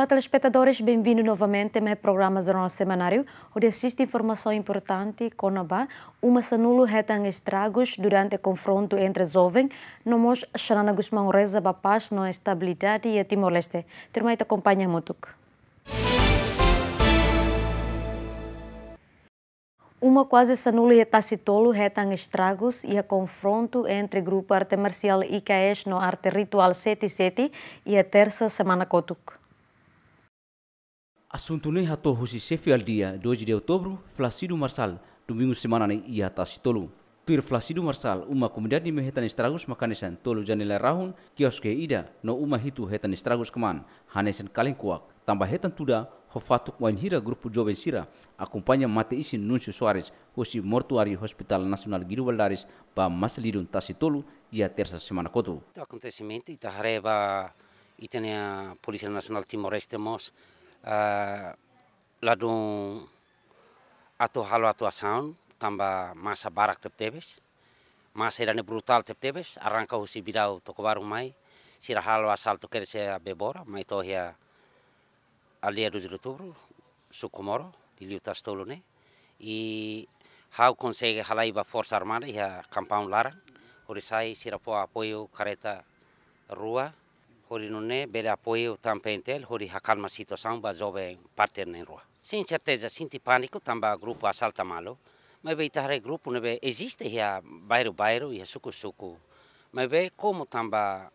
Olá, telespectadores, bem-vindos novamente ao meu programa Jornal Semanário, onde assiste informação importante com a uma sanulo retan estragos durante o confronto entre jovens, nomos Xanana Guzmão Reza Bapaz, na estabilidade e a Timor-Leste. Termaita acompanha Mutuk. Uma quase sanula e tacitolo retam estragos e a confronto entre grupo arte marcial IKS no arte ritual 77 e a terça semana Kotuk. Assunto ne hato Husi sefe dia 2 de outubro, Flacido Marsal, domingo semana ne ia tolu. Tuir Flacido Marsal uma comunidade de hetan estragos makanesan tolu janela rahun, kioske ida, no uma hitu hetan estragos keman, hanesan kaleng kuak, tambah hetan tuda, hofatuk wanhira grupu joven sira, akumpanya mate isi Nuncio Suarez, Husi mortuari Hospital Nasional giru Valdares, pa masalidun tasitolu ia tersa semana kotu. Acontecimento, ita hareva, itene Polisi Nasional Timor-Este mos, Eh, ladung atau halu atau asaun tamba masa barak teptebes masa irane brutal teptebes arranca husi birau toko baru mai sira halu asal to kere se bebora mai to hia ali edu de sukumoro sucomoro iliu tas tolone e how halai halaiba force armada hia campão laran horisai sira po apoio careta rua χωρί νονέ, μπερε από ή ήταν πέντελ, χωρί χακάλ μα το πάρτερ νερούα. Συν τσερτέζα, συν τι πάνικο, ήταν μπα ασάλτα μάλλον, με βε ήταν γκρουπ, με βε εζίστε για μπαίρου μπαίρου, με βε κόμμο ήταν μπα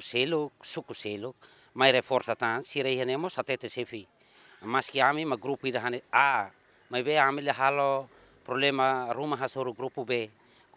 σέλο, σέλο, με βε άμι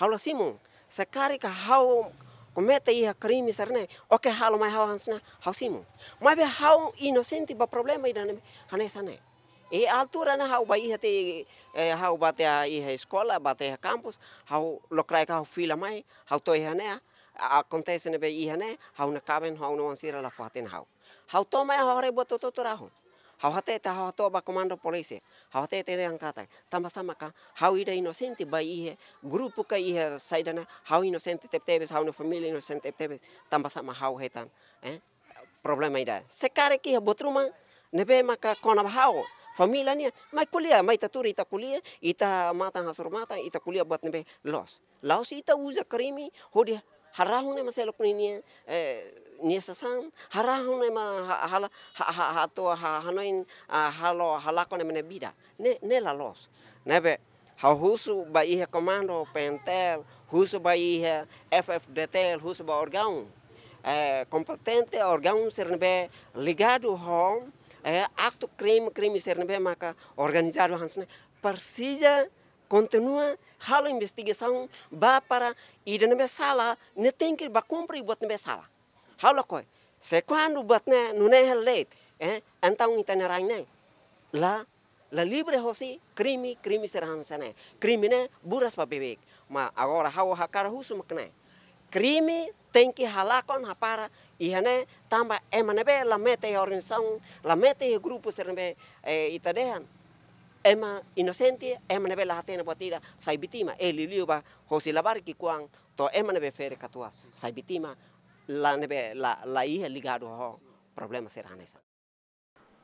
halo simung sekari ka hau kometa iha crime sarne oke halo mai hau hansna hau simung mai be hau inosenti ba problema ida ne hane sane e altura na hau bai hate e, hau bate a ia escola bate a kampus, hau lokrai ka hau fila mai hau toi hane acontece ne be ia ne hau na kaben hau no ansira la fatin hau hau to mai hau re bototo rahu hawate te hawato ba komando polisi hawate te reang kata, tamba sama ka hau ida inosente ba ihe grupu ka ihe saidana hau inosente te tebes hau no familia inosente tebes tamba sama hau hetan eh problema ida sekare ki botruma nebe maka kona hau familia nia mai kuliah mai ita kuliah ita matang hasur matang ita kuliah buat nebe los laos ita uza krimi hodia harahune maselo kuninia sesam. harahune ma eh, hala hato hanoin halo halakon ne bida ne ne la los nebe husu ba ihe komando pentel husu ba ihe detail, husu ba organ competente eh, organ sernebe ligado home eh, aktu krim krim sernebe maka organisasi hansne persija kontinua halo investigação ba para ida na sala ne tem que ba cumprir bot na sala halo koi se quando buat ne no leit eh então ita ne rain ne la la libre hosi krimi krimi serahan sana krimi ne buras pa bebek ma agora hawa hakara husu makne krimi tem halakon hapara ihane rapara e né tamba é lamete la mete organização la mete grupo serbe eh, itadehan ema inocente ema nebe la hatena botira sai bitima e liliu ba hosi la barki kuang to ema nebe fere katua sai bitima la nebe la la ihe ligado ho oh, problema seranesa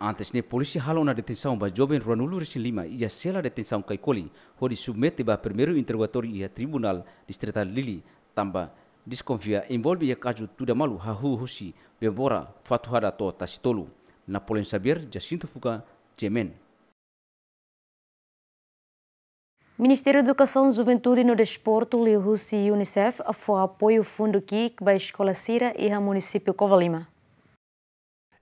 Antes ne polisi halu na ba jovem Ronulu Resin Lima ya sela a kai koli, ho di submete ba primeiro interrogatori ia tribunal distrital Lili tamba diskonfia envolve ia kaju tuda malu hahu hosi bebora fatuhada to tasitolu. Na Sabir Saber, Jacinto fuka Jemen. Ministério da Educação, Juventude e no Desporto, Lihusi e Unicef foi apoio fundo KIC para a Escola Cira e a município Covalima.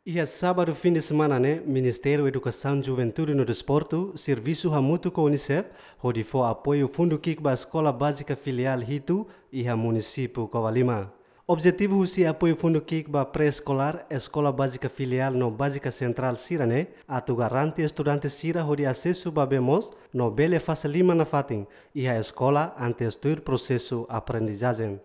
E a é sábado, fim de semana, né? Ministério da Educação, Juventude e no Desporto, Serviço Ramuto com Unicef, onde foi apoio fundo KIC para a Escola Básica Filial Ritu e a município Covalima. Objetivo é apoio fundo KIC para pré-escolar, e escola básica filial no básica central Sirane, atu garante estudante Sira hori acesso para bemos no bele fase lima na fatin, e a escola ante estuir processo aprendizagem.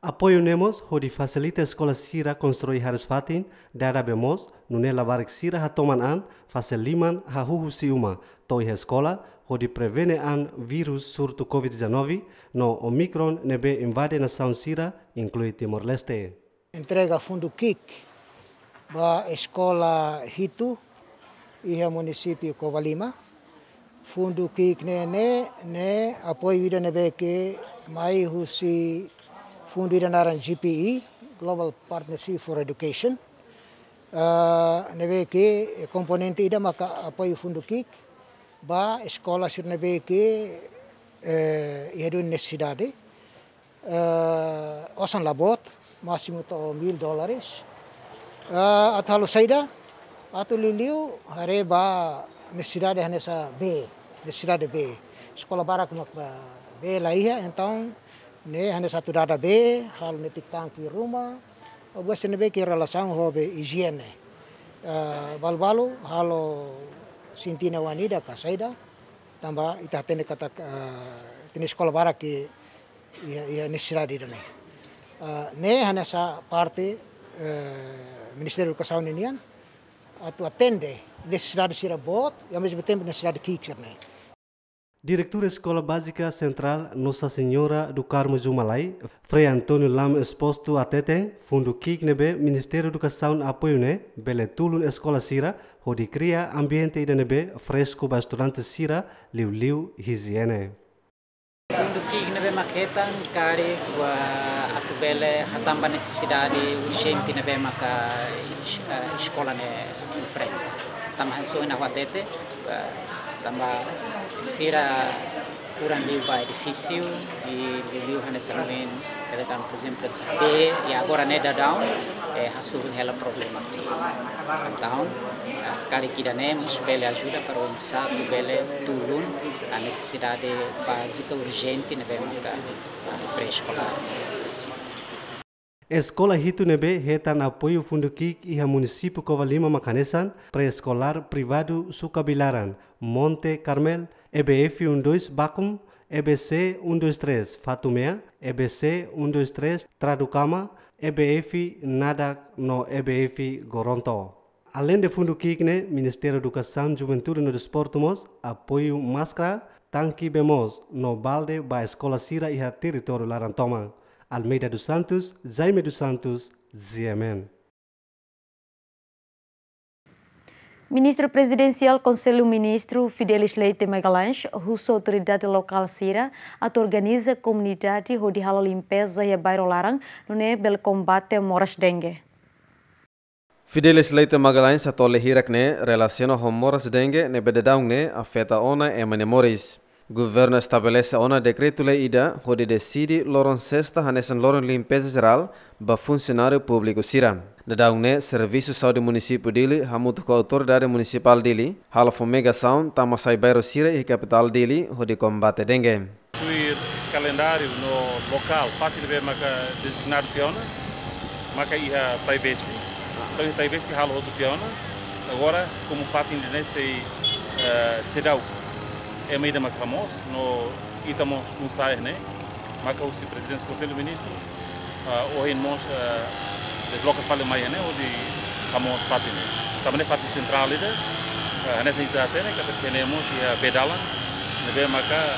Apoio nemos hori facilita escola Sira construir haris fatin, dara bemos, nunela labarik Sira hatoman an, fase liman ha uma, siuma, toi escola, radi prevene an virus surtu COVID-19, no Omicron ne be na São Sira, inclui Timor-Leste. Entrega fundo KIK da escola Hitu e município Covalima. Fundo KIK ne ne, ne apoio ira ne que mai husi fundo ira naran GPE, Global Partnership for Education. Uh, ah, neve que componente ida maka apoio fundo KIK ಸ್ಕಾಲರ್ಶಿಪ್ನ ಬೇಕಿ ಎರಡು ನೆಸ್ಸಿದಾಡಿ osan labot masimo to mil dolaris uh, at halo saida ato liliu hare ba nesidade hane sa B nesidade B sekolah barak mak ba B laiha entang ne hane satu dada B hal ne tik tangki rumah obas ne be kira lasang hobe ijiene uh, balbalu halo sintina wanida kasaida saida tamba ita tene kata eh, tene sekolah bara ki ia ia nisira ne dane eh, ne hana sa parte eh, ministerio kasauninian atau atende nisira di sira bot yang mesmo tempo nisira di kikir ne Direktur Escola Basika Central Nosa Senyora Dukarmo Jumalai, Frei Antonio Lam exposto a fundu Kiknebe, Kignebe, Ministério Apoyune, Educação Apoio, Beletulun sekolah Sira, ho di cria ambiente idene be fresco stolante sira liu liu hiziene. Sundukigna be maketan kari wa bele hatamba necessidade urgente na be maka escola eh, ne frente. Tamahan soina wadete eh, tamba sira kurang libai difisiu i liu hane sarwin kada kan prozem kada sabe ya agora ne da down é eh, hasur hela problema down kari kida ne musbele ajuda para o insato bele tulun a necessidade básica urgente ne bem da eh, pré Escola Rito Nebe reta na apoio Fundo Kik e a município Covalima Macanesan, pré-escolar privado Sucabilaran, Monte Carmel, EBF 12 Bacum, EBC 123 Fatumea, EBC 123 Traducama, EBF Nada no EBF Goronto. Além de fundo Kigne, Ministério da Educação, Juventude e Desporto, apoio máscara, tanque bemos no balde ba escola Sira e território Larantoma. Almeida dos Santos, Jaime dos Santos, Ziemen. Ministro Presidencial Conselho Ministro Fidelis Leite Magalhães, russa autoridade local Cira, organiza comunidade onde halo limpeza e bairro larang, nune bel combate moras dengue. Fidelis Leite Magalhães atole hirak ne relaciona com moras dengue ne bededaung ne afeta ona e moris. Governo estabelece ona decreto lei ida onde decide loron sexta hanesan loron limpeza geral ba funcionário público Cira. Dadaugne serviço saúde município Dili, hamuto com autoridade municipal Dili, halfo mega sound tamasai bairro Sira e capital Dili, onde combate dengue. O calendário no local, fácil ver maca designado piona, maca ia taibesi. Então taibesi halo outro piona. Agora como fato indonese uh, eh, o é meio da macamos no itamos não sai né maca o presidente do conselho de ministros uh, ah, hoje eh, Dus lokken vallen mij in, hoe oh, die gaan ons pad in. Samen pad is centraal lid, en eh, né? niet dat ik heb a geen emotie, eh, bedalen. En bij elkaar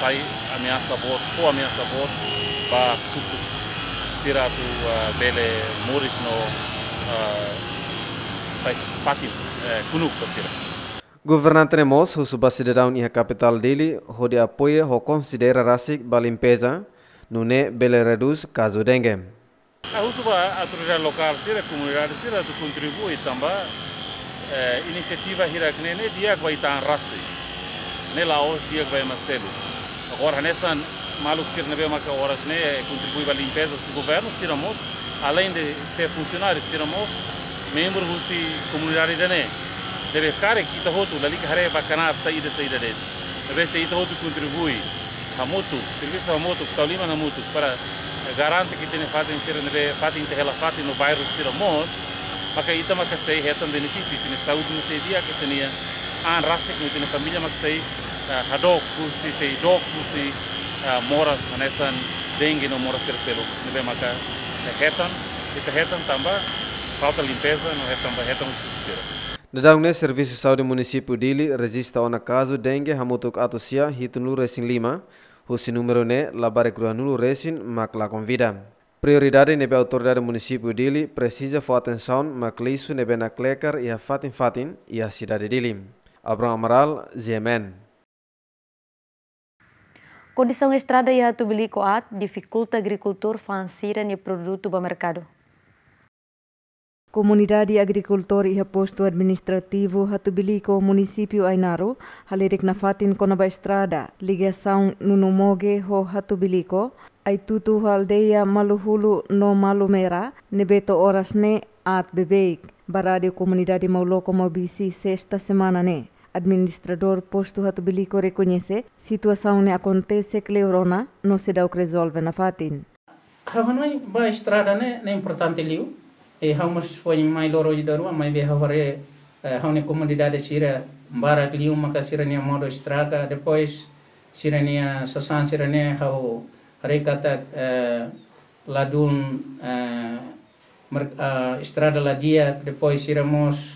zij aan mijn susu. Eh, bele moeris no sai patim kunuk pasira. Governante Nemos, Husubasi de Down e capital dele, onde apoia ou considera Rasik Balimpeza, Nune Bele Reduz Caso Dengue. Ajuda a autoridade local, será a comunidade, será de também eh, iniciativa Hiraknene, dia que vai estar raça, nela lá hoje dia que vai mais cedo. Agora nessa maluco ser nebe uma horas né eh, contribui para a limpeza do governo, seramos além de ser funcionário, seramos membro da comunidade da né. Deve cara que está o dali que haré para canar de saída dele. Deve ser o contribui a moto, serviço a moto, talima na moto para garanta que tene fatin sirandre um fatin tehela fatin no bairro siramos maka ita maka sei hetan benefício tene saúde no sei dia que tenia an rasse que tene família maka sei hadok ah, kusi sei dok kusi ah, moras hanesan dengue no moras serselo nebe maka hetan itu e hetan tambah, falta limpeza no hetan ba hetan sirandre Dadang Serviço de Saúde Município Dili registra ona caso dengue hamutuk atusia hitunlu resin lima Husi numero ne labare kura nulu resin mak la convida. Prioridade nebe autoridade MuniSipu Dili, precisa for atenção mak lisu nebe na clecar fatin fatin ia sidari cidade dele. Abrão Amaral, GMN. Kondisi estrada ia e a tubilicoat dificulta a agricultor fancira ni produto para mercado. Comunidade Agricultor e Aposto Administrativo Hatubilico munisipio Ainaro, Haleric Nafatin Conaba Estrada, Ligação Nunumoge Ho ai tutu Aldeia Maluhulu no Malumera, Nebeto ne At Bebeik, Barádio Comunidade Mauloco Mobisi, sexta semana ne. Administrador posto Hatubilico reconhece situação ne acontece cleurona, no se dá o que resolve Nafatin. Ravanoi, ba estrada ne, ne importante liu, e eh, hamus fo mai loro ji daru mai be eh, eh, haware hawne dade sira mbara kliu maka sira ne modo straka depois sira ne sasan sira ne haw hare kata ladun estrada dia depois sira mos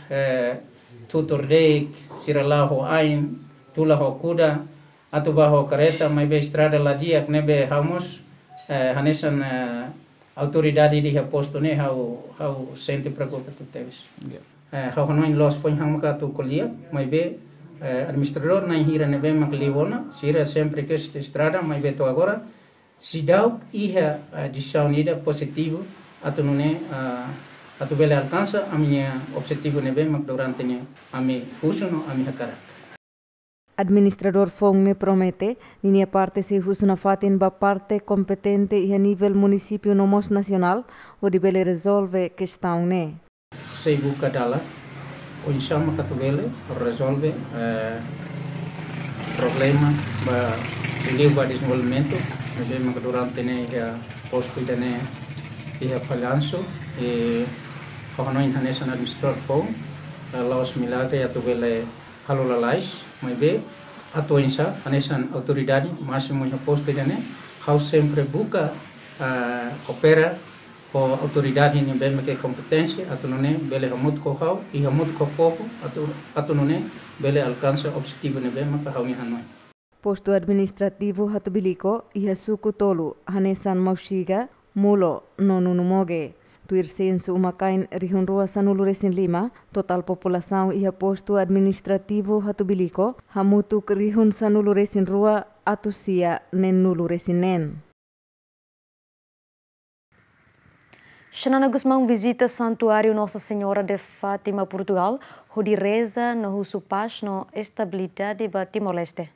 tutor deik sira laho ain tulaho kuda atau bahwa kereta mai be estrada dia knebe hamus hanesan autoridade de aposto ne né? how how sente para gopa tu teves yeah. Eh, how no in los foi hang ka tu kolia mai be eh, administrador na hira ne be mak liwona sira sempre que esta estrada mas be to agora se dá ia eh, dissaunida positivo a nune atu bele alcança a minha objetivo ne be mak durante ne a mim uso no a mi cara Administrador Fogne promete, línea parte se Husnafat en parte competente y a nivel municipio nomos nacional, o debele resolve questão ne. Se buca dala, o insama catubele resolve eh, problema ba liu ba desenvolvimento, problema que durante ne ya posto da ne ya falhanço e kohano international administrador Fogne, laos milagre atubele halolalais, Maibe ato insa anesan autoridade máximo em posto dene hau sempre buka uh, ko com autoridade nem bem que competência ato nune bele hamut ko hau e hamut ko poco ato ato nune bele alcança objetivo nem be que hau hanoi Posto administrativo hatubiliko iha suku tolu hanesan maushiga mulo nonunumoge. Tuirse en su umakain rihunrua sanuloresin lima, total população e aposto administrativo hatubiliko, hamutuk rihun sanuloresin rua atusia nen nuloresin nen. Xanana Guzmão visita Santuário Nossa Senhora de Fátima, Portugal, onde reza no Russo Paz, estabilidade de Timor-Leste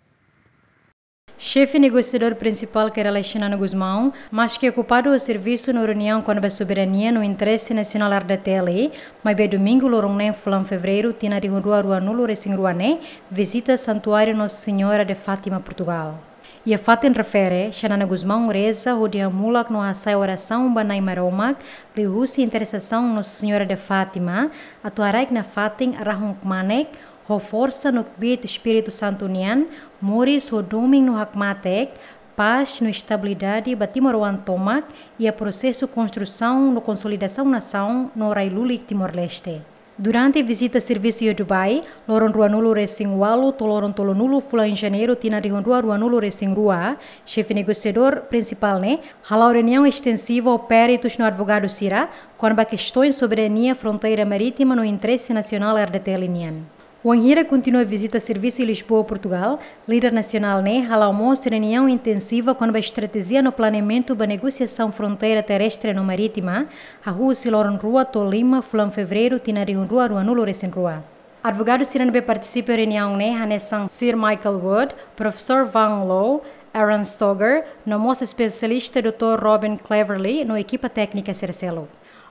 chefe negociador principal, que era Alexandre Guzmão, mas que é ocupado o serviço na reunião com a soberania no interesse nacional da tele, mas bem domingo, loroné, fulan fevereiro, tina de rua Ruanulo, recém Ruané, visita Santuário Nossa Senhora de Fátima, Portugal. E a Fátima refere, Xanana Guzmão reza, rodia mulak no assai oração, banai maromak, liusi intercessão Nossa Senhora de Fátima, atuarek na Fatin arrahunk manek, força no bit Espírito Santo Unian, o domínio Hakmatek, Paz no Estabilidade Batimoruan Tomac e a processo construção no consolidação nação no Railulik Timor-Leste. Durante a visita a serviço a Dubai, Loron Ruanulo Resingualo, Toloron Tolonulo Fula em janeiro, Tina de Rondua Ruanulo Resingua, chefe negociador principal, né? Hala reunião extensiva ao Péritos no advogado Sira, quando questões sobre a linha fronteira marítima no interesse nacional ardateliniano. O Anhira continua a visita a serviço em Lisboa, Portugal. Líder nacional NER né, almoço reunião intensiva com a estratégia no planeamento da negociação fronteira terrestre no marítima. A rua Siloron Rua, Tolima, Fulan Fevereiro, Tinarion Rua, Ruanulo, Recen Rua. Advogado Siranbe participa em reunião NER, né, Hanessan Sir Michael Wood, professor Van Low, Aaron Stoger, nosso especialista Dr. Robin Cleverly, na equipa técnica Cercelo.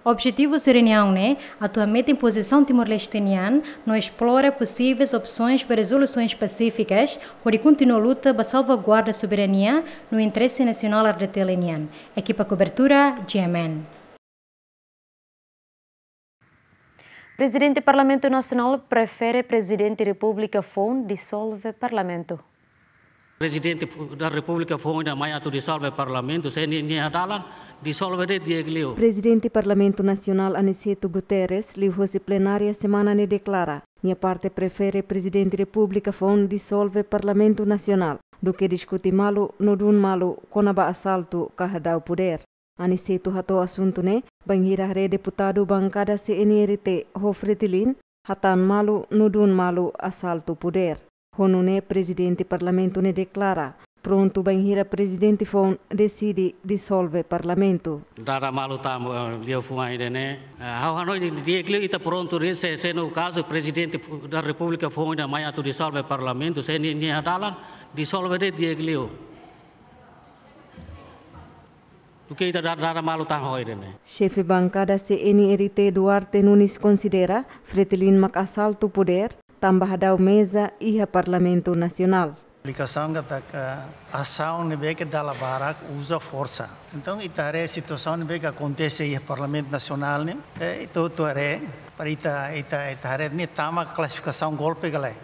Objetivo sereniano reunião né, atualmente em posição timor-lestiniana, não explora possíveis opções para resoluções pacíficas, por continua a luta para salvaguardar a soberania no interesse nacional ardeteleniano. Equipa Cobertura, GMN. Presidente do Parlamento Nacional prefere Presidente da República Fon dissolve Parlamento. Presidente della Repubblica fu chiamato a dissolvere il Parlamento, se ne ne adalan dissolvere dieglio. Presidente Parlamento Nacional Aniceto Guterres li fosse plenaria semana ne declara. Nia parte prefere Presidente Repubblica fon dissolve Parlamento Nacional. Do que discute malu, no dun malu, conaba assalto, kahadau poder. Aniceto hato assunto ne, banghira re deputado bancada CNRT Hofretilin, hatan malu, no dun malu, assalto poder. O é presidente do parlamento ne declara. Pronto, banheira presidente Fon decide dissolve parlamento. Dara malu tamu dia fumai dene. Né? Ah, hau hanoi dia kli está pronto né? se no caso presidente da república Fon da maia tu dissolve parlamento se nem a hadalan dissolve de dia klio. Porque está dara malu tamu hoi né? Chefe bancada CNRT Duarte Nunes considera Fretilin mac assalto poder tambah daw mesa iha Parlamento Nacional. Aplicação da ação nebe que dá labarak usa força. Então itare situação nebe que acontece aí Parlamento Nacional né. E tudo are para ita ita itare ne tama classificação golpe galé.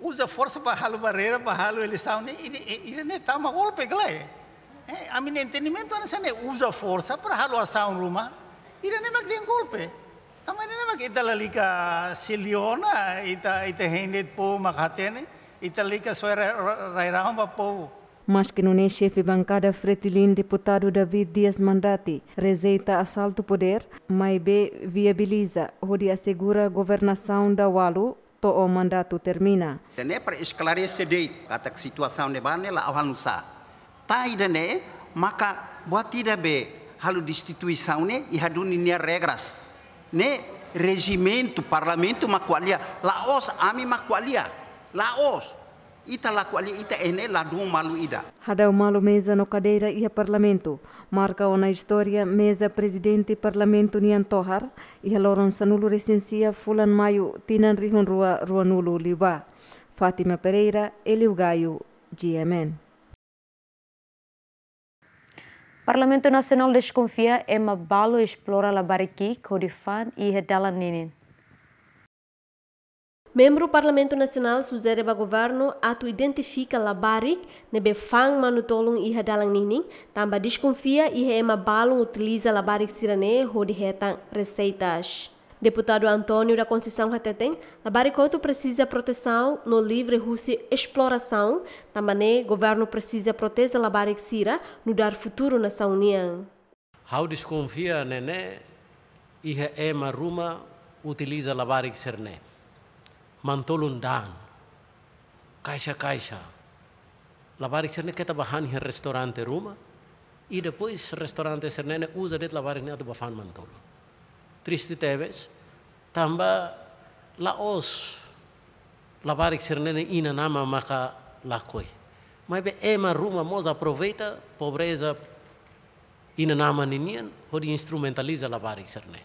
Usa força para halo barreira para halo eleição ne ele ele ne tama golpe galé. A minha entendimento é usa força para halo ação ruma. Ele nem mag golpe. makita si siliona ita ita hindi po ita lalika italika rai pa po Mas que Chef chefe bancada Fretilin, deputado David Dias Mandati, rezeita assalto poder, mai be viabiliza, onde assegura governação da Walu, to o mandato termina. Dene para esclarecer de kata situação de bane la awan Tai dene maka buat tidak be halu destituição ne ihadun nia regras. né, Regimento, parlamento makualia, Laos ami makualia, Laos. Ita lakuali ita ene ladu malu ida. Hadau malu mesa no cadeira ia parlamento. Marca na história mesa presidente parlamento nian tohar. Ia loron sanulu recensia fulan maio tinan rihun rua ruanulu liba. Fátima Pereira, Elio Gaio, GMN. Parlamento Nacional desconfia e Mabalo explora Labariki, codifan e Redalaninin. Membro do Parlamento Nacional Suzereba Governo atu identifica Labarik, nebe fang manutolung e dalang nining, tamba desconfia e ema balung utiliza Labarik sirane hodi hetang receitas. Deputado Antônio da Conceição Ratetem, a Baricoto precisa proteção no livre russo exploração. Também o governo precisa proteção a Baricira no dar futuro na união. How desconfia, Nené, e é maruma utiliza a né? Mantolundan, caixa, caixa. A né que trabalha em restaurante Ruma e depois restaurante Sernene usa de lavar em Adubafan Mantolun. Triste Teves, tamba laos labarik sernene ina nama maka lakoi. Mas be ema ruma moza aproveita pobreza ina nama ninian hori instrumentaliza labarik serne.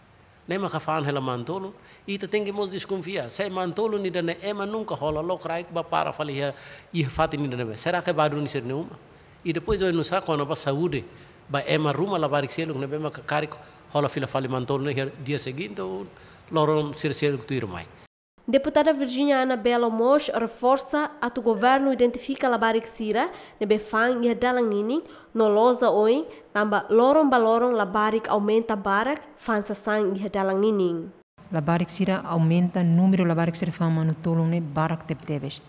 Nem maka fan hela mantolo ita tem que mos desconfiar. Se mantolo ni dane ema nunca rola lo craik ba para falia i fati ni dane. Será que badru ni ser nenhuma E depois eu não saco na saúde ba ema ruma labarik selo ne bem maka carico rola fila fali mantolo ne dia seguinte loro sirseiro que irmai. Deputada Virginia Anabela Mosh reforça a tu governo identifica a barixira, nebe fan e dalang nining, no loza oin, tamba loron baloron la barik aumenta barak, fan sa sang e dalang nining. La barixira aumenta o número la barixira fan manutolong ne barak teptebes.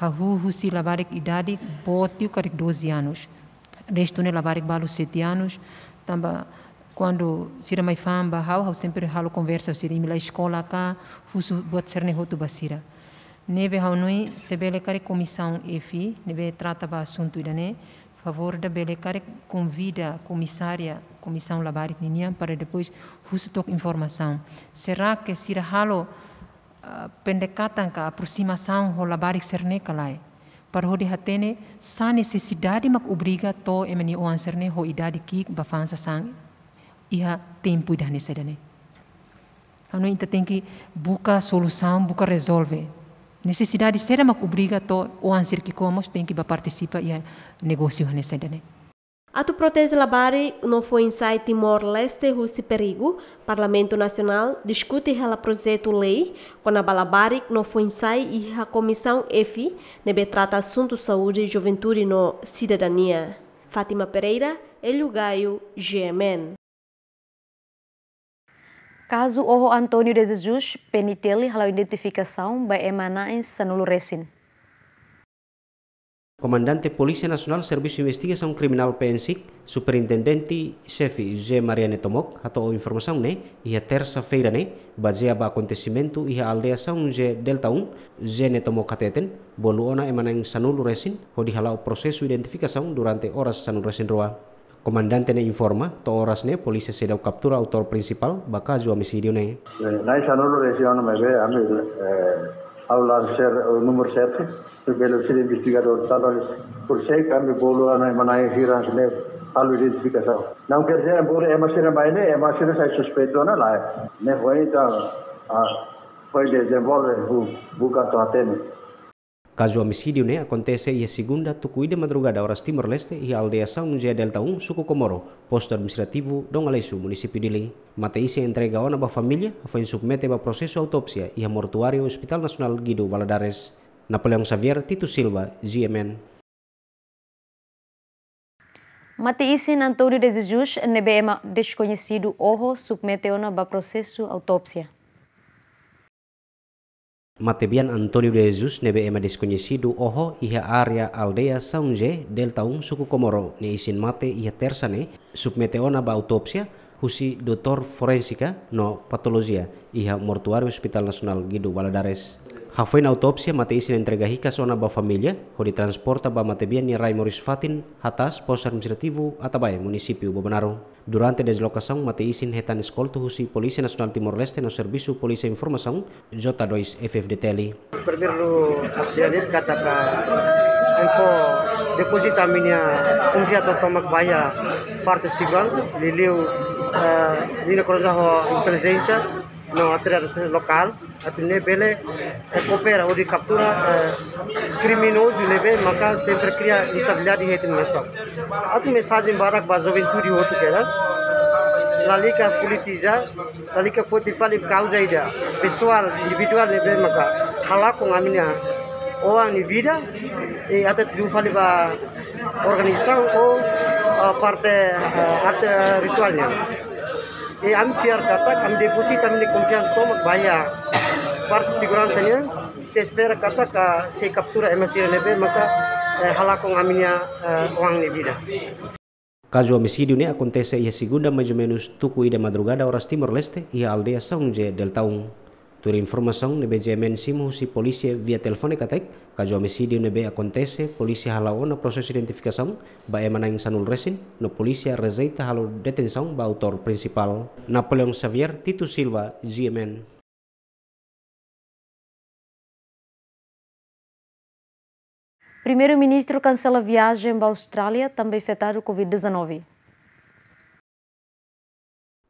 Hahu husi la barik idade botiu karik 12 anos. Resto ne la barik balu 7 anos, tamba quando sira mai famba hau hau sempre halo conversa sira imila escola ka fusu buat serne hotu basira nebe hau nui sebele kare comissão efi neve trata ba assunto idane favor da bele kare convida a comissária comissão labari ninia para depois fusu tok informação será que sira halo uh, ah, pendekatan ka aproximação ho labari serne kalai para ho hatene sa necessidade mak ubriga to emeni o anserne ho idade kik bafansa sangue ia tempo dane sedane. Ano ita tem que buscar solução, buscar resolver. Necessidade será uma obriga to o ansir que comos tem que participar ia negócio nesse sedane. A tu protese labari não foi em sai Timor-Leste Russi perigo. Parlamento Nacional discute ela projeto lei com a balabari não foi em sai e a comissão F nebe trata assunto saúde e juventude no cidadania. Fátima Pereira, Elio Gaio, GMN. Caso o Antônio de Jesus penitele halau identificação by emanais sanulo resin. Comandante Polícia Nasional Serviço Investigação Criminal PNSIC, Superintendente Chefe José Mariane Tomok, atau informação né, ia terça-feira né, baseado acontecimento ia aldeia São José Delta 1, um, José Netomok Kateten, boluona emanang sanulu resin, halau processo de identificação durante horas sanulu resin roa. Komandan tene informa to horas ne police se autor principal baka misi di ne. Nai sanolo lesion me ve ami eh, aular ser eh, numero 7 to belo ser investigador talo por sei kami bolo ana manai hiran sene alu identificação. Não quer dizer por é mas era baile é mas era sai suspeito ana lae. Ne foi ta foi desenvolver bu buka to atene. Caso homicídio né, acontece e é segunda tucuí de madrugada horas Timor-Leste e aldeia São José Delta 1, suco Comoro, posto administrativo Dom Aleixo, município de Lim. Matei se entrega a família, foi submete a processo autópsia e a mortuário Hospital Nacional Guido Valadares. Napoleão Xavier, Tito Silva, GMN. Matiisin Antônio de Jesus, NBM desconhecido, orro, submeteu-na a processo autópsia. Matebian Antonio de Jesus nebe ema desconhecido oho iha area aldea Saunje del taun suku Komoro ne isin mate iha tersane submeteona ba autopsia husi dotor forensika no patologia iha mortuario Hospital Nasional Gidu Baladares. na Hafein entrega rica entregahika sona ba família, onde transporta para matebian ni Rai Moris Fatin, atas posto administrativo atabai município Bobanaro. Durante a deslocação matiisin hetan escolto husi Polícia Nacional Timor-Leste no Serviço Polícia Informação, J2 FFDTL. Primeiro, a kata ka info deposita minha confiança para que a parte de segurança, liliu, uh, eh, lina coração inteligência, no attraverso local ne bele livello eh, coopera o di cattura eh, ne livello maka sempre cria instabilità di hate mensagem at mensagem barak ba juventude outro queras la liga politiza la foti forte fale causa ida pessoal individual livello maka hala ngaminya, a minha vida e até fali ba organisasi o parte arte ritualnya i-unfair kata am deposit am ni confianza mak bayar parte sigurançanya te espera katak ka se captura MSI maka eh, halakong aminya uang eh, ni bida Caso homicídio ne acontece ia segunda mais ou tuku ida madrugada oras Timor-Leste ia aldea aldeia Toda informação nebe sim ou si polícia via telefônica tek, caso homicídio nebe acontece, polícia halau na processo identificação, ba emanang sanul resin, no polícia rejeita halau detenção ba autor principal. Napoleão Xavier Tito Silva, GMN. Primeiro-ministro cancela viagem para a Austrália, também afetado Covid-19.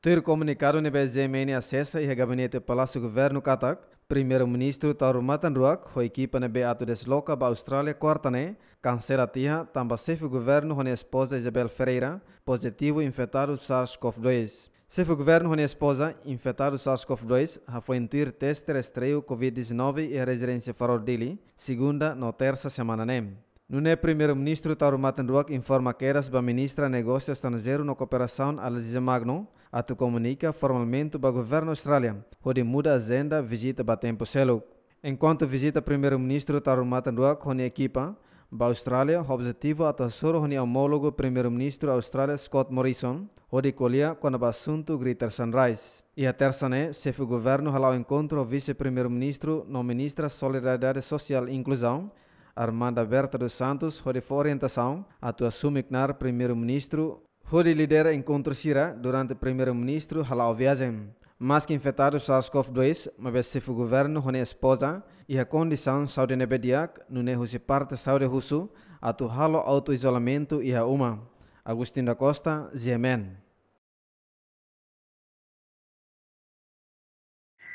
Ter comunicado na BZMN acessa e gabinete Palácio Governo Katak, Primeiro-Ministro Taru Matanruak, foi equipa na Beato Desloca para Austrália quarta-né, cancela tia, o chefe governo com esposa Isabel Ferreira, positivo infectado SARS-CoV-2. Chefe governo com esposa infectado SARS-CoV-2, já foi intuir teste rastreio COVID-19 e residência farol dele, segunda na terça semana-né. Nune Primeiro-Ministro Tauro Matanduak informa que eras ba Ministra Negócio Estrangeiro na cooperação a Lizia Magno, a tu comunica formalmente ba Governo Austrália, onde muda a agenda visita ba tempo selo. Enquanto visita Primeiro-Ministro Tauro Matanduak com a equipa, ba Austrália, o objetivo a tassor o homólogo Primeiro-Ministro Austrália Scott Morrison, onde colhia quando o assunto Greater Sunrise. E a terça, né, chefe do governo, ao encontro o vice-primeiro-ministro, no ministra Solidariedade Social e Inclusão, Armanda Berta dos Santos foi orientação a tua sumiknar primeiro-ministro hode lidera encontro sira durante primeiro-ministro halau viagem. Mas que infectado SARS-CoV-2, uma vez se o governo hone é esposa e a condição saúde nebediak no nehusi parte saúde russo a tu halo auto-isolamento e a uma. Agustin da Costa, Ziemen.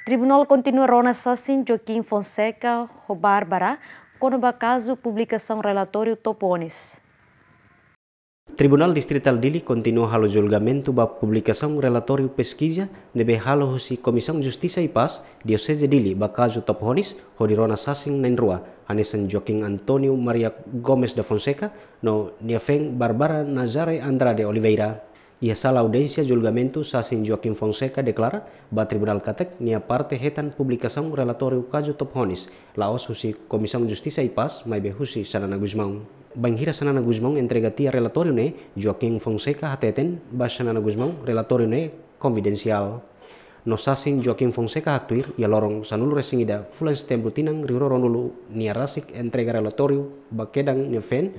Tribunal continua Rona Sassin Joaquim Fonseca Bárbara Corba caso publicação relatório Topones. Tribunal Distrital Dili continua halo julgamento ba publicação relatório pesquisa nebe halo si Comissão Justiça e Paz Diocese Dili ba caso Topones Rodirona Sassing Nenrua Hanesan Joaquim Antonio Maria Gomes da Fonseca no Niafeng Barbara Nazare Andrade Oliveira. Y salah la audiencia julgamento Sassin Joaquim Fonseca declara ba Tribunal Catec ni parte hetan publicação relatório caso top honis laos husi Comissão Justiça e Paz mai behusi Sanana Guzmão. Banghira Sanana Guzmão entregatia relatório ne Joaquim Fonseca hateten ba Sanana Guzmão relatório ne confidencial. No sasing Joaquim Fonseca actuir ia lorong sanul resingida fulan setembro tinang ronulu nulu ni rasik entrega relatório ba kedang ni fen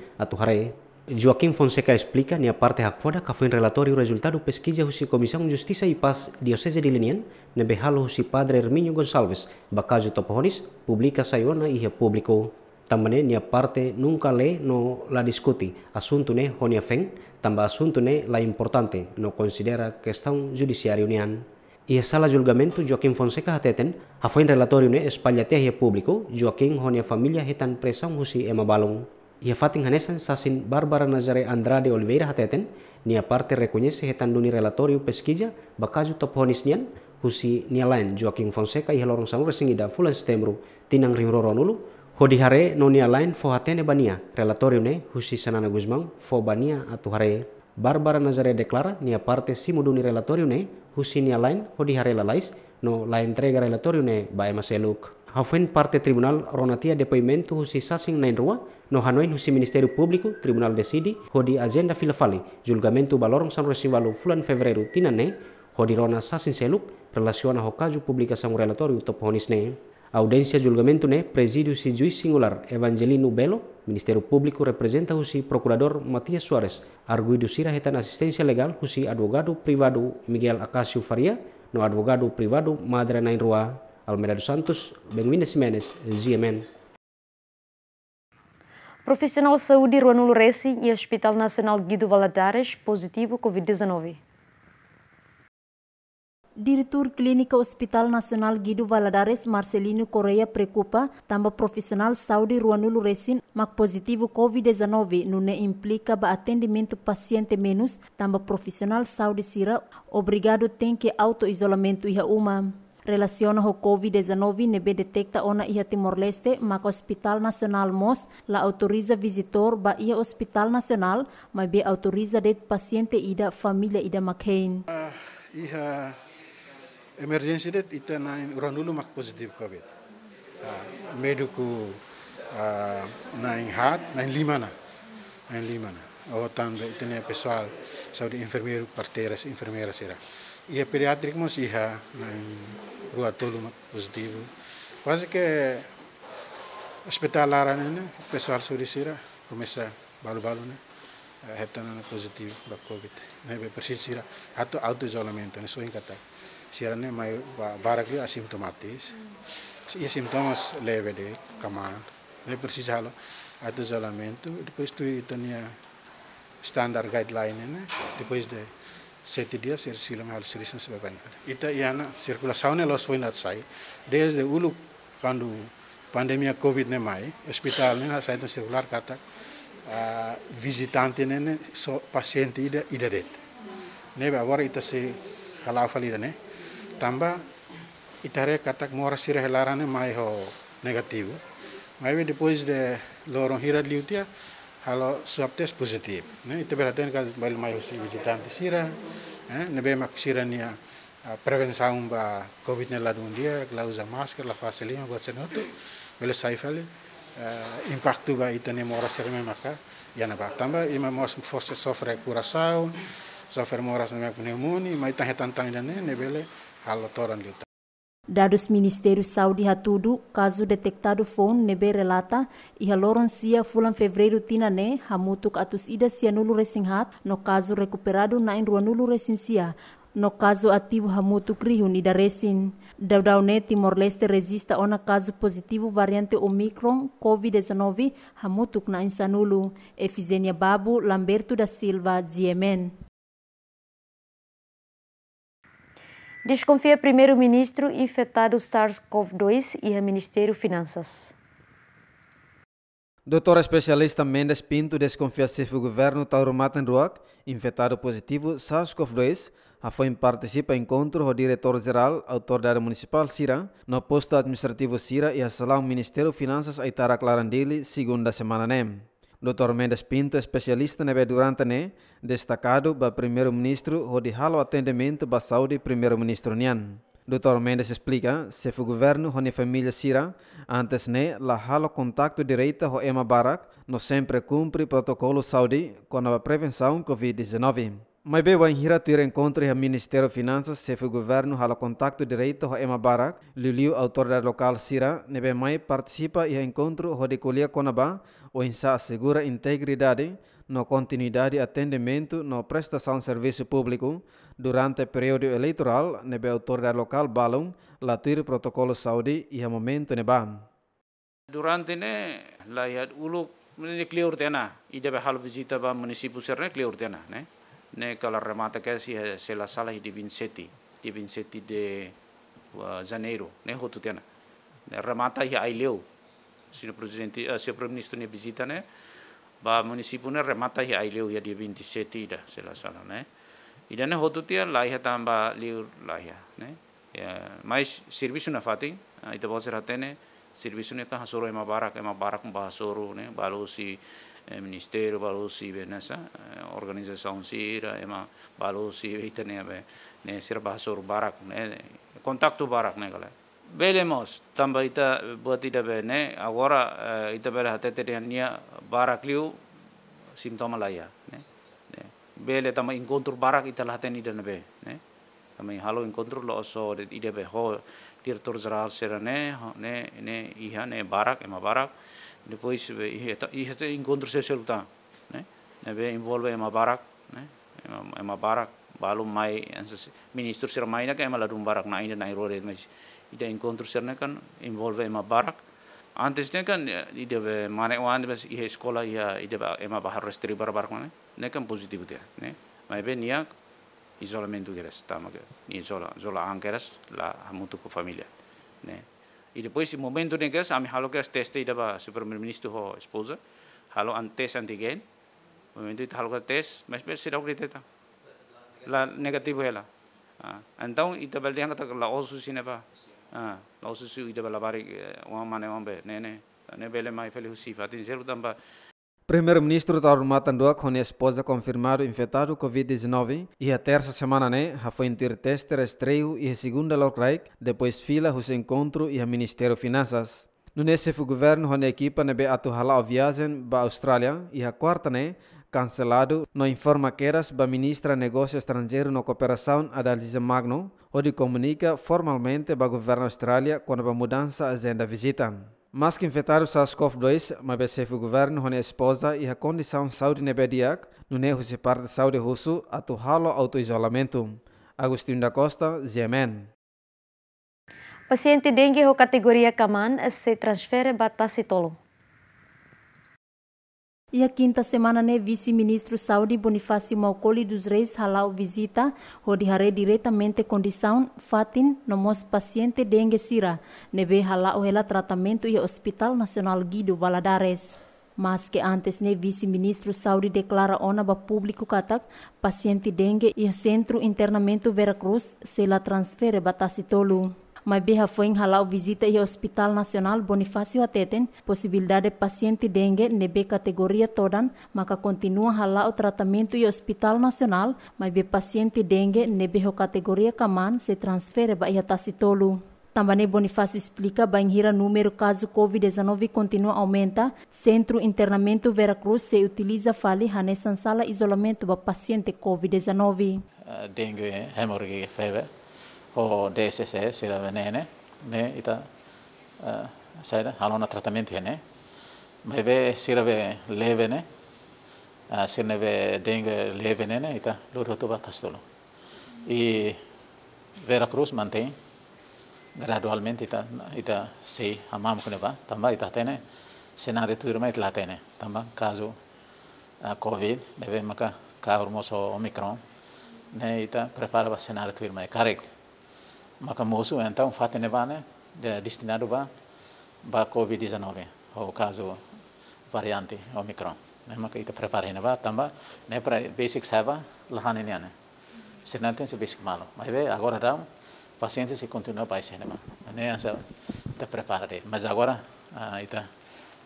Joaquim Fonseca explica "Nia a parte fora café em relatório resultado pesquisa husi Comissão Justiça e Paz Diocese de Linian, nebehalo husi Padre Herminio González, bacajo topohonis, publica saiona e republicou. Tambane ne a parte nunca lê no la discuti, assunto ne honia feng, tamba assunto ne la importante, no considera questão judiciária unian. E sala julgamento Joaquim Fonseca ateten, a foi relatório ne espalhatea e público, Joaquim honia família retan pressão husi emabalong fatin hanesan sasin Barbara Nazare Andrade Oliveira hateten, nia parte rekonyese hetan duni peskija bakaju top toponis nian, husi lain Joaquin Fonseca i lorong sangu resingida fulan stemru tinang riuroronulu, hodi hare no nia lain fo hatene bania, relatorio ne husi Sanana guzman fo bania atu hare Barbara Nazare deklara nia parte simu duni relatorio ne husi nia lain hodi hare lalais no lain trega relatorio ne ba emaselluk hafen parte tribunal ronatia depoimento husi sasing nain rua no hanoin husi ministeri Publiku tribunal desidi hodi agenda filafali julgamentu balorong san resivalu fulan tina ne hodi rona sasing seluk relasiona hokaju sang relatório top ne Audensia julgamentu ne presídio si juiz singular Evangelino Belo ministeri Publiku representa husi procurador Matias Suarez arguidu sira hetan legal husi advogado privado Miguel acasio Faria no advogado privado Madre Nain Rua Almeida dos Santos, Benguina Simenes, GMN. Profissional de saúde Ruanulo Reci e Hospital Nacional Guido Valadares positivo Covid-19. Diretor Clínica Hospital Nacional Guido Valadares Marcelino Correia preocupa também profissional saúde Ruanulo Resin mas positivo COVID-19 ne é implica ba atendimento paciente menos também profissional saúde sira obrigado tem que auto isolamento iha uma. Relaciona ho COVID-19 be detecta ona ia Timor-Leste, ma Hospital Nacional MOS la autoriza visitor ba ia Hospital Nacional, ma be autoriza det paciente ida familia ida makhain. Uh, ah, iha emergency det ita na orang dulu mak positif COVID. Uh, meduku uh, ah, naing hat, naing lima na. Naing lima na. O tanto itene pessoal, saúde enfermeiro, parteiras, enfermeiras, será. Iha pediatrik mos mas iha naing relator positivo. Quase é que hospitalar, né? O pessoal suricira começa balo balu né? Retana positivo para Covid. Né? Precisa ser auto-isolamento, né? Só em catar. era né? Mas barra é assintomáticos. E sintomas leve de camar. Né? Precisa halo auto-isolamento. Depois tu iria standard guideline, né? Depois de sete dia ser silang hal sirisan sebagai ita iana loss e los foinat sai desde ulu kandu pandemia covid ne mai hospital ne sai ta sirkular kata uh, visitante ne so pasien ida ida det ne ba war ita se halafal ida ne tamba itare katak muara sirah helarane mai ho negatif mai depois de lorong hira liutia kalau swab test positif. Nah, itu berarti kan balik si wijitan pisira, eh, nebe maksirania eh, prevensaun ba covid ne ladun dia, glauza masker la faseli ma gotsen hotu, bele saifali eh, impactu ba itane mora serme maka na ba tamba ima mos forse sofre kurasau, sofer moras nebe pneumoni, ma itan hetan tang jane ne bele halo toran liuta. Dados Ministério Saúde hatudu caso detectado fon nebe relata e haloron sia fulan fevereiro ne hamutuk atus ida sia nulu resinghat no caso recuperado na in nulu sia no caso ativo hamutuk rihun ida resin. Daudauné Timor Leste resista ona caso positivo variante Omicron COVID-19 hamutuk na sanulu Efizenia Babu, Lamberto da Silva, Ziemen. Desconfia primeiro-ministro infectado SARS-CoV-2 e a Ministério Finanças. Doutora especialista Mendes Pinto desconfia se o governo Tauromata Nduak, infectado positivo SARS-CoV-2, a FOIM participa encontro o diretor-geral, autoridade municipal Sira, no posto administrativo Sira e a salão Ministério Finanças Aitara Clarandili, segunda semana NEM. Né? Dr. Mendes Pinto, especialista neve durante ne, né, destacado ba primeiro-ministro o de halo atendimento ba saúde primeiro-ministro nian. Dr. Mendes explica, se o governo hone família Sira, antes ne né, la halo contacto direita ho ema barak, não sempre cumpre protocolo saúde com a prevenção COVID-19. Mas bem, o Hira ter encontro com o Ministério das Finanças, se o governo halo contacto direito com Emma Barak, Liliu, autoridade local Sira, nebe mais participa e encontro com de colher com o INSA assegura integridade na continuidade de atendimento na prestação de serviço público durante o período eleitoral na autoridade local balão latir protocolo saúde e momento neba. Durante ne layat uluk ne clear tena e debe hal visita ba município serne clear tena né né kala remata que se se la sala de Vincetti, de Vincetti de janeiro né hotu tena remata ya leu sino, Presidente, uh, sino Prime Minister ni bisita ne, ba munisipu ne remata hi ai leu ya di 27 ida selasana ne. Ida ne hotu tia lai ha tam ba liu lai ha ne. Mai servisu na fati, ida bose rate ne, servisu ne ka hasoro ema barak, ema barak ba hasoro ne, balosi ministero, balosi benesa, organizasaun sira, ema balosi itane ne, sir ba hasoro barak ne, kontaktu barak ne kala. belemos tamba ita buat ita bene agora uh, eh, ita bela hatete dehania barakliu simptoma laya ne ne bele tamba encontro barak ita lahateni dan be ne tamba halo encontro lo so ida be ho director general serane ne ne iha ne barak ema barak ne pois be iha ta encontro se seluta ne ne be involve ema barak ne ema, barak balum mai ansa ministro ser mai na ke ema ladum barak na ina na irore mai ide encontro serna kan involve ema barak antesnya kan ya, ida be mane wan be ihe skola ya ide be ema bahar restri bar barak mane ne kan positif dia ne mai be nia isolamento geras tama ke ni isola zola angkeras la hamutu ko familia ne i depois esse momento ne kes ami halo que teste ida ba superministro ho esposa, halo antes antigen, momento ita halo que tes, mas be sira ukri teta. La negativo ela. Ah, então ita balde angata tak la osu sineba. ah lausu su ida balabari wan eh, mane wan be nene ne bele mai fele husifa tin zero damba Primeiro-ministro da Armatanduá, com a esposa confirmado infectado Covid-19, e a terça semana, né, já foi ter teste rastreio e a segunda locraik, depois fila seu encontro e a Ministério Finanças. No nesse governo, a equipa nebe né, atuhala a viagem para a Austrália, e a quarta, né, cancelado não informa queras ba ministra negócio estrangeiro na cooperação Adalise Magno, onde comunica formalmente ba governo Austrália quando a mudança agenda visita. Mas que infectaram SARS-CoV-2, mas o governo com a esposa e a condição de saúde nebediac, no erro de parte de saúde russo, aturrá-lo auto-isolamento. Agostinho da Costa, Ziemen. Paciente dengue ou categoria Kaman se transfere para Tacitolo. E a quinta semana, né, vice-ministro Saúde Bonifácio Malcoli dos Reis Halau visita Rodihare diretamente condição Fatin nomos paciente dengue sira. Nebe Halau ela tratamento e Hospital Nacional Guido Valadares. Mas que antes né, vice-ministro Saúde declara ona ba público katak paciente dengue e centro internamento Veracruz se la transfere batasi tolu. Mabe hafoin halau visita e Hospital Nacional Bonifácio ateten possibilidade paciente dengue nebe categoria todan, maka continua halau tratamento e Hospital Nacional, mabe paciente dengue nebe categoria kaman se transfere ba Iatacitolo. Também Bonifácio explica o número casos Covid-19 continua a aumentar. Centro Internamento Veracruz se utiliza fale nessa sala isolamento para paciente Covid-19. Uh, ah, dengue, hemorragia, febre. o DSS la venene ne ita uh, saida halona ve leve ne sirave levene uh, sirneve dengue ne ita loro tuba tastolo i Veracruz mantém gradualmente ita ita sei amam ba. tamba ita tene senare tuirma itla tene tamba caso uh, covid ve maka ka hormoso omicron ne ita prepara va senare tuirma karek Makamoso, então, Fateneva, né? destinado para Covid-19, o caso variante Omicron. Né? Maka ita tá preparin ba tamba né para basic saiba lahan ini ane. Né? Senante se basic malo. Mas ve agora ram paciente se continua para esse nema. Né essa te tá prepara Mas agora uh,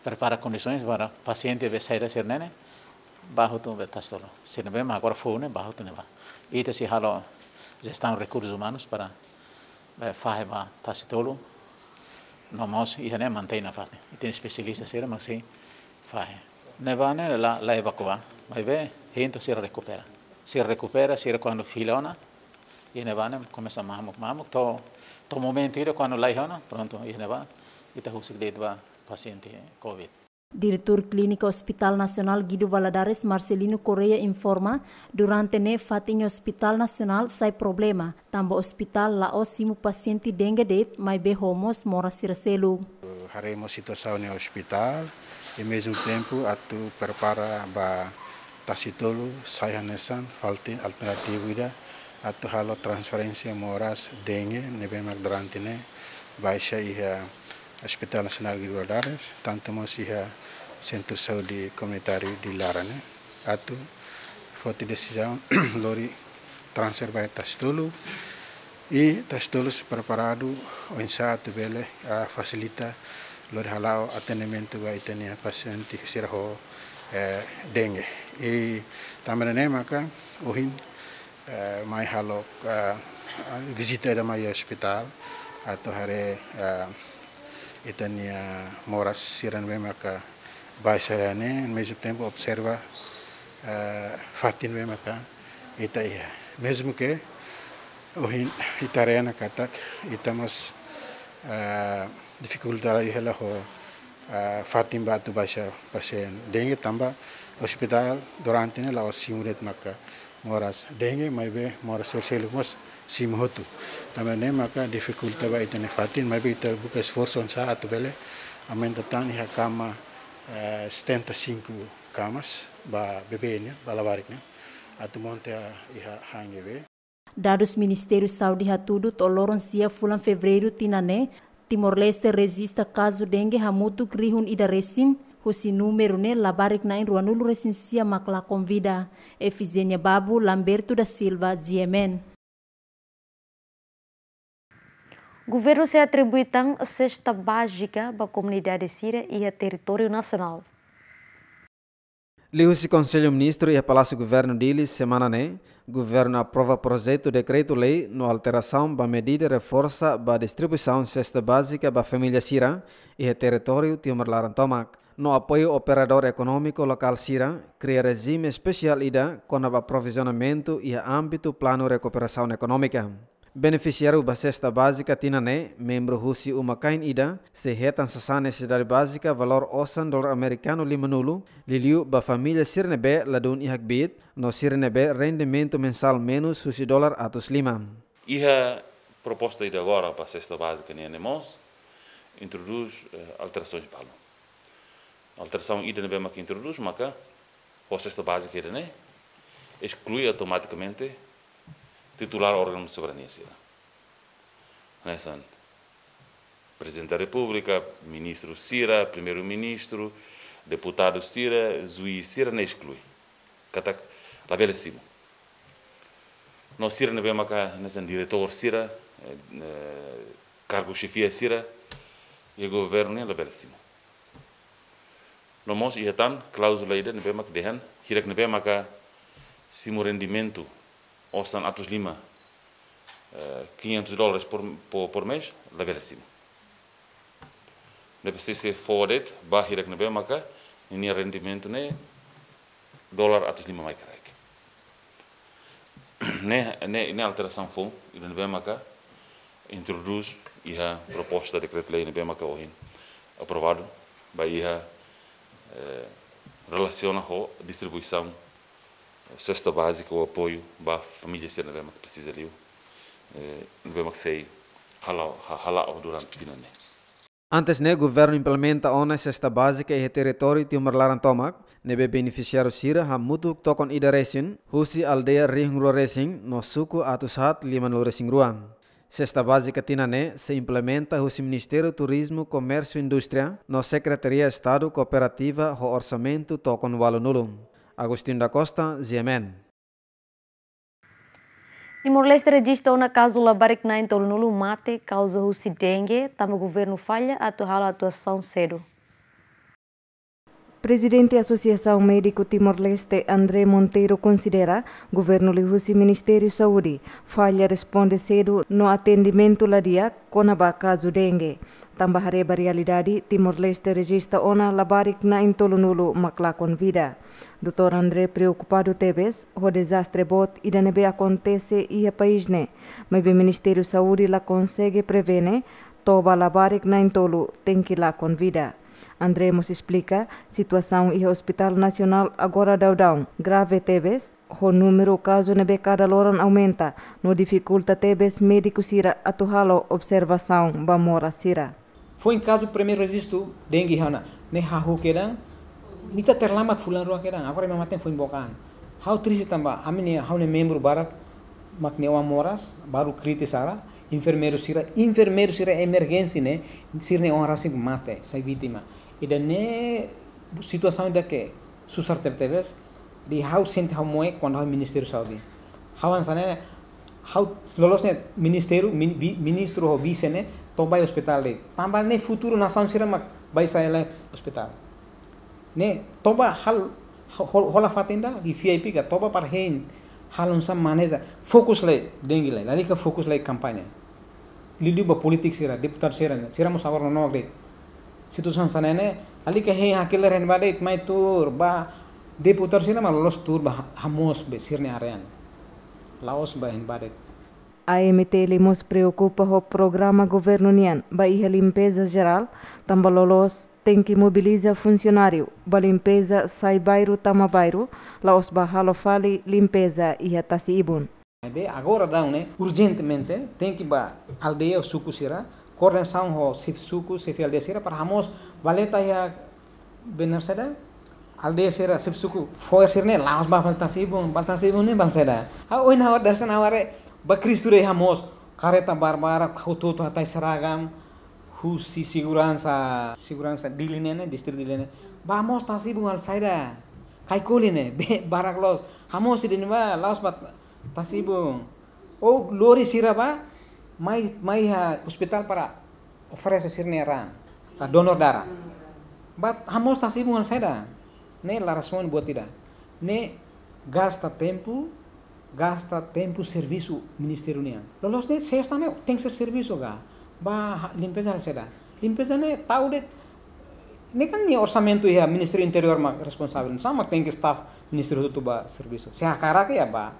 prepara condições para paciente ve sair ser nene bajo tu ve tastolo. Se não vem agora fone né? bajo tu neva. te se halo estão recursos humanos para με φάγει ναι, ναι, μα ναι, τα συντόλου νομός ή να φάνε ή τενες περισσεύει τα σέρματα σε φάει νεβάνε λα εβακώνε μπαίνε ή είναι το σερρούς κουβέρτα σερρούς κουβέρτα σερρούς κανονιφιλόνα ή νεβάνε κομμές αμαμοκ μαμοκ το το μωμέντο ήρε κανονολαγιόνα προφανώς ή νεβά ή COVID Direktur Klinik Hospital Nasional Guido Valadares Marcelino Correa informa durante ne fatinho Hospital Nasional sai problema. Tambah hospital la simu pasienti dengue det mai be homos mora siraselu. Haremos situação ne hospital e mesmo tempo atu prepara ba tasitolu sai hanesan alternatif ida atu halo transferensi moras dengue nebe durante ne baisha iha Hospital Nacional de Lawrence, tanto o Centro de Saúde Comunitário de Larane. Atu, a decisão, Lori transfer vai Tastolo e Tastolo se preparado, o ensaio bele, a facilita Lori halau atendimento vai ter paciente que será eh, dengue. E também né, maka, ohin, eh, mai halok eh, visita da mai hospital, ato hari eh, eta nia moras siran be maka baisarane mesmo tempo observa uh, fatin be maka eta ia mesmo ke ohin itareana katak eta mas uh, eh, dificultar ihela ho uh, fatin batu ba baisa pasien dengue tamba hospital durante ne la osimuret maka moras dengue maibe moras selselmos -sel simhotu. Tapi ne maka difficulty ba ite nefatin, maybe ite buka esforso nsa atu bele, amen tatani ha kama eh, stenta singku kamas ba bebe nya balawarik nya atu monte iha hangi be. Dadus Ministeri Saudi hatudu tolorong sia fulan Februari tinane Timor Leste resista kasu dengue hamutu krihun ida resin husi numero ne labarik nain ruanulu resin sia makla convida Efizenia Babu Lamberto da Silva Ziemen. O governo se atribui então a cesta básica para a comunidade síria e a território nacional. Liu-se Conselho Ministro e a Palácio Governo dele semana né, governo aprova projeto decreto-lei no alteração da medida reforça para distribuição cesta básica para a família síria e a território Timor-Larantomac no apoio operador econômico local Sira, cria regime especial IDA com o aprovisionamento e âmbito plano recuperação econômica. Beneficiário da cesta básica Tinané, membro russo uma kain ida, se reta sasane sedari básica valor osan dólar americano limanulo, liliu ba família sirnebe ladun ihagbit no sirnebe rendimento mensal menos susi dólar atus lima. Iha proposta ida agora para a cesta básica nem animos, introduz uh, alterações para Alteração ida nebe que introduz, maka, a cesta básica ida ne, exclui automaticamente titular órgão de soberania cidadã. Né, Presidente da República, Ministro Cira, Primeiro-Ministro, Deputado Cira, Zui Cira, não exclui. Catac, lá bela cima. Nós Cira não vemos é, nessa diretor Cira, eh, eh, cargo chefia Cira, e o governo nem lá bela No Nós, e estão, cláusula aí, não vemos cá, hirak não vemos cá, se rendimento ou Osan Atos Lima, 500 eh, dólares por, por, por mês, leva ele acima. Deve ser forwarded, bahira que não bem, maka, nem rendimento, nem dólar Atos Lima mais crack. Nem, nem, alteração foi, ele não bem, maka, introduz a proposta de decreto-lei, não bem, maka, aprovado, vai a eh, relaciona com a distribuição cesta básica, o apoio para a família ser na que precisa ali, eh, não bem que sei, halal durante o ano. Antes, né, o governo implementa a cesta básica e território de Marlaran Tomac, nebe beneficiário sira ha mutu tokon ida resin, aldeia ringro resin, no suku Atusat Limanur lo resin Cesta Básica Tinané se implementa o Ministério Turismo, Comércio e Indústria, na Secretaria Estado Cooperativa, o Orçamento Tocon Walunulo. Agostinho da Costa, Ziemen. Timor-Leste registra uma cápsula Barik-9 mate causa o dengue, também o governo falha a atuação cedo. Presidente da Associação Médico Timor-Leste, André Monteiro, considera governo o Ministério da Saúde falha responde cedo no atendimento dia, com a caso dengue. Tambahareba realidade, Timor-Leste registra ona labaric na intolonulu con vida. Dr. André preocupado tebes, o desastre bot nebe acontece e a país ne. Mas o Ministério da Saúde la consegue prevene, toba labaric na intolu tem que lá convida. Andremos explica situação e Hospital Nacional agora daudão. Grave tebes, o número caso nebe cada loran aumenta, no dificulta tebes médico sira atuhalo observação bamora sira. Foi em caso primeiro registro dengue hana, ne hahu kedang, nita terlamat fulan ruang kedang, agora me matem foi embocan. Hau triste tambah, amine hau ne membro barak, makne moras, baru kritis ara, enfermeiro sira enfermeiro sira emergência, né? Sirne honra sig mate, sai vítima. E da ne situação da que susar teves di how sent how moe quando o ministério sabe. How ansane how lolosne ministério ministro ho toba tobai hospital de. Tambal ne futuro sam sira mak bai le hospital. Ne toba hal hola fatenda di VIP ka toba parhen halon sam maneja fokus le dengi lai lalika fokus le kampanye लीली ब पॉलिटिक्स सिरा डिप्तर सिरा सिरा मुसावर no nogre situ san sanene ali ke hei hakil ren bade it mai tur ba de sira ma lolos tur ba hamos be sirne arean laos ba hen bade AMT limos preocupa programa governian ba iha limpeza geral tamba lolos tem que mobiliza funcionário ba limpeza sai bairro tama bairro laos ba halofali limpeza iha tasi ibun Bem, agora não, né? Urgentemente tem que ir para a aldeia Sucusira, correção ao Sucu, Sif Aldeia para Ramos, Valeta ya benar Benerseda, aldeia Sira, Sif Sucu, Foyer Sirne, Laos, Baltan Sibun, Baltan Sibun, né, Balseda. Ah, oi, na hora dessa, na hora, Bacristo Rei Ramos, Careta Barbara, Coututo, Hatai Seragam, Husi Segurança, Segurança Dilene, né, Distrito Dilene, Vamos, Tansibun, Alsaida, Kaikolene, Baraklos, ini Sidinba, Laos, Baltan, O oh sira ba? mai mai ha hospital para sir nera donor darah. Bat hamos tasibungan seda. Ne larasmon buat tidak. Ne gasta tempo, gasta tempo servisu ministeru nian. Lolos ne sexta ne tem servisu ga. Ba limpeza seda. Limpeza ne tau det ini kan ni orsamento ya Ministério Interior mak responsabel sama tem staff staff itu tuh ba Sehakara ke ya ba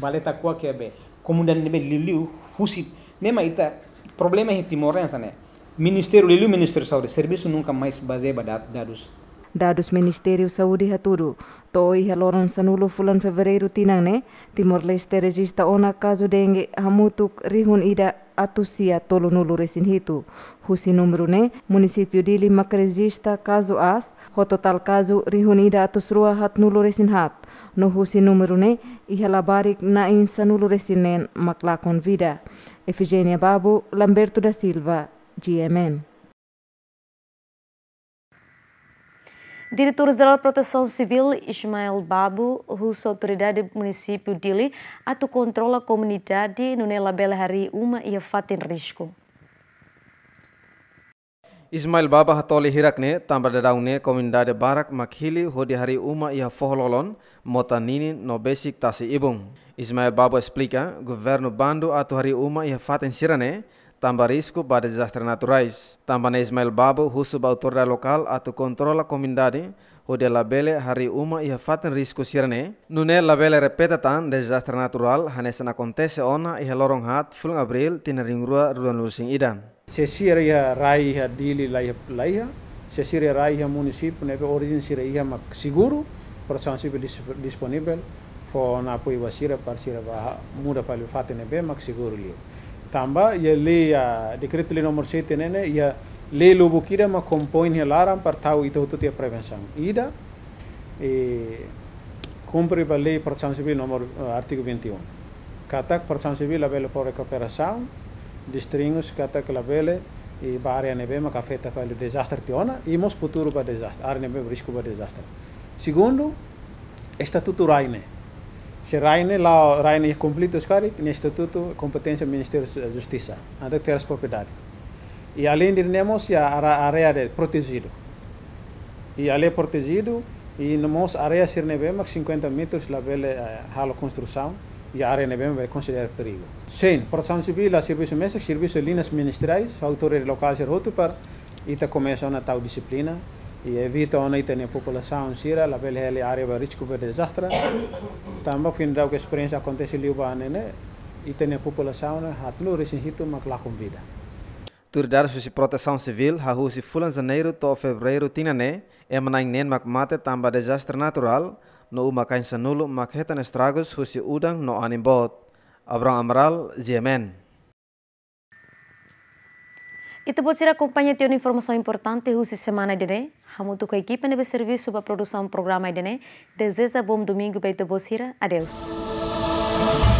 baletakuwa kebe komundan nebe liliu husi nema ita problema hiti morensa ne minister liliu ministério saúde serviço nunca mais baseia dadus Dadus Ministério Saudi Haturu. Toi haloran sanulu fulan Fevereiro ne, Timor Leste regista ona kazu dengue hamutuk rihun ida atusia tolu nulu resin hitu. Husi numru ne, município dili Lima regista as, ho total kazu rihun ida atus rua hat nulu resin hat. No husi numru ne, ihalabarik na insa nulo resinen maklakon vida. Efigenia Babu, Lamberto da Silva, GMN. Diretor Geral Proteção Civil Ismael Babu, russo autoridade do município de Dili, ato controla a comunidade no hari uma e fatin risco. Ismail Baba hatoli hirakne tambah dadaune komindade barak makhili hodi hari uma ia fohlolon motanini no basic tasi ibung. Ismail Baba explica governo bando atu hari uma ia fatin sirane risiko pada desastres naturais. Tambana Ismail Babu, husuba autoridade Lokal atau kontrola a comunidade, onde hari uma e fatem risiko sierne. Nune a repetatan repeta tan desastre natural, hanesan acontece ona e lorong hat, fulung abril, tinaring rua ruan lusing ida. Sesir ya rai ya dili lai lai sesir rai ya município, neve origin sira ia mak siguru, portanto disponibel, for napui wasira parsira sira muda palu o fatem nebe mak siguru liu. tambah ya li ya dekret li nomor sete nene ya li lubu kira ma kompoin ya laram par tahu itu itu tiap prevensang ida e cumpre ba lei porção civil nomor artigo 21 katak porção civil labele por recuperação distringus katak labele e area nebe ma cafeta pa le disaster tiona i mos futuro ba disaster ar nebe risco pa segundo estatuto raine Se Raine lá, Raine cumprido os caras no Estatuto Competência do Ministério da Justiça, a da as propriedades. E além de temos a área de protegido. E ali é protegido, e temos área se nevemos 50 metros lá pela eh, halo construção, e a área nevemos vai considerar perigo. Sim, proteção civil, a serviço mesmo, serviço de linhas ministeriais, autoridades locais e outro para, e está começando a tal disciplina, e evita ona ite ne populasaun sira la bel hele area ba risku pe desastra tamba fin rau ke experience acontece liuba anene ne populasaun hat lu risin hitu mak lakum vida dar susi proteção civil, ha husi Fulan Janeiro to Fevereiro e manain Nen mate Tamba desastra Natural, no Umakain Sanulu hetan Estragos, Husi Udang no Animbot. abrang Amral, Zemen. Itu pun será companhia tem informação importante, Husi Semana Dene, Ramuto com a equipe de serviço para a produção do programa Aidené. bom domingo para você. Adeus.